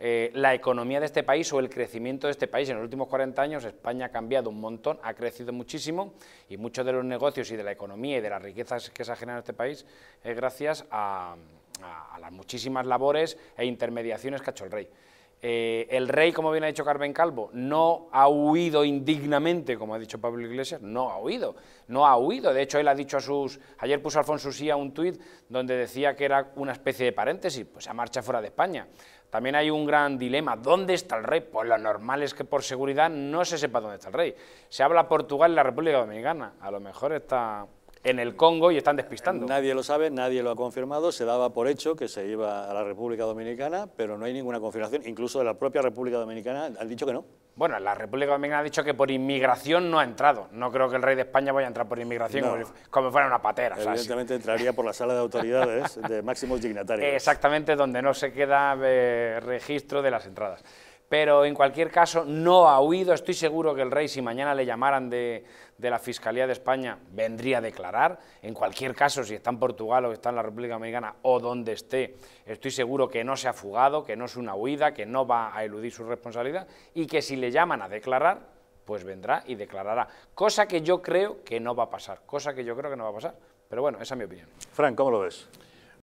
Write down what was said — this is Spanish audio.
Eh, la economía de este país o el crecimiento de este país. En los últimos 40 años España ha cambiado un montón, ha crecido muchísimo y muchos de los negocios y de la economía y de las riquezas que se ha generado en este país es gracias a las muchísimas labores e intermediaciones que ha hecho el rey. Eh, el rey, como bien ha dicho Carmen Calvo, no ha huido indignamente, como ha dicho Pablo Iglesias, no ha huido, no ha huido. De hecho, él ha dicho a sus... Ayer puso Alfonso Sía un tuit donde decía que era una especie de paréntesis, pues a marcha fuera de España. También hay un gran dilema, ¿dónde está el rey? Pues lo normal es que por seguridad no se sepa dónde está el rey. Se habla Portugal y la República Dominicana, a lo mejor está en el Congo y están despistando. Nadie lo sabe, nadie lo ha confirmado, se daba por hecho que se iba a la República Dominicana, pero no hay ninguna confirmación, incluso de la propia República Dominicana han dicho que no. Bueno, la República Dominicana ha dicho que por inmigración no ha entrado. No creo que el rey de España vaya a entrar por inmigración como fuera una patera. Evidentemente entraría por la sala de autoridades de máximos dignatarios. Exactamente, donde no se queda eh, registro de las entradas pero en cualquier caso no ha huido. Estoy seguro que el rey, si mañana le llamaran de, la Fiscalía de España, vendría a declarar. En cualquier caso, si está en Portugal o está en la República Dominicana o donde esté, estoy seguro que no se ha fugado, que no es una huida, que no va a eludir su responsabilidad y que si le llaman a declarar, pues vendrá y declarará. Cosa que yo creo que no va a pasar, cosa que yo creo que no va a pasar. Pero bueno, esa es mi opinión. Frank, ¿cómo lo ves?